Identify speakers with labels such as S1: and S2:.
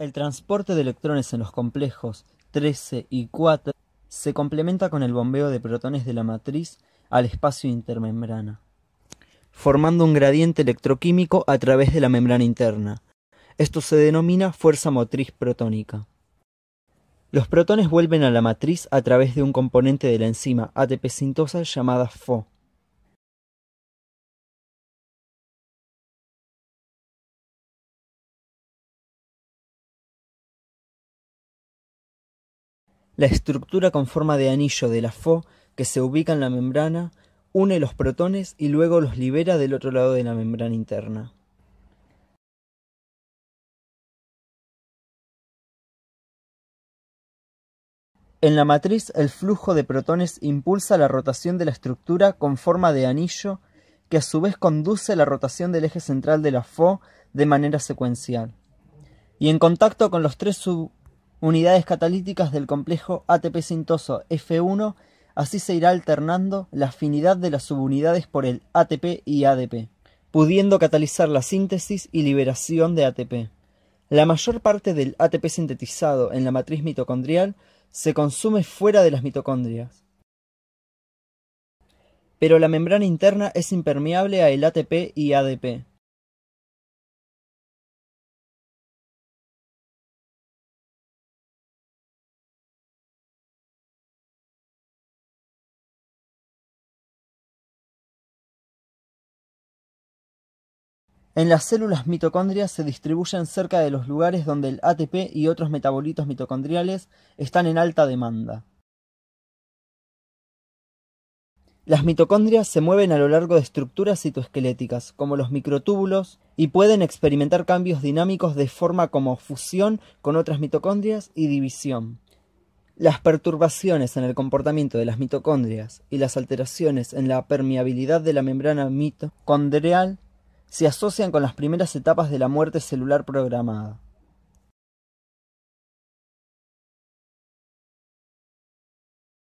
S1: El transporte de electrones en los complejos
S2: 13 y 4 se complementa con el bombeo de protones de la matriz al espacio intermembrana, formando un gradiente electroquímico a través de la membrana interna. Esto se denomina fuerza motriz protónica. Los protones vuelven a la matriz a través de un componente de la enzima ATP-sintosa llamada FO,
S3: La estructura con forma de anillo de la FO que se ubica en la membrana une los protones y luego los libera del otro lado de la membrana interna. En la matriz, el flujo de protones impulsa la rotación de la estructura
S2: con forma de anillo, que a su vez conduce la rotación del eje central de la FO de manera secuencial. Y en contacto con los tres sub unidades catalíticas del complejo ATP sintoso F1, así se irá alternando la afinidad de las subunidades por el ATP y ADP, pudiendo catalizar la síntesis y liberación de ATP. La mayor parte del ATP sintetizado en la matriz mitocondrial se consume fuera de las mitocondrias.
S3: Pero la membrana interna es impermeable a el ATP y ADP,
S1: En las células
S2: mitocondrias se distribuyen cerca de los lugares donde el ATP y otros metabolitos mitocondriales están en alta demanda. Las mitocondrias se mueven a lo largo de estructuras citoesqueléticas, como los microtúbulos, y pueden experimentar cambios dinámicos de forma como fusión con otras mitocondrias y división. Las perturbaciones en el comportamiento de las mitocondrias y las alteraciones en la permeabilidad de la membrana mitocondrial se asocian con las primeras etapas de
S1: la muerte celular programada.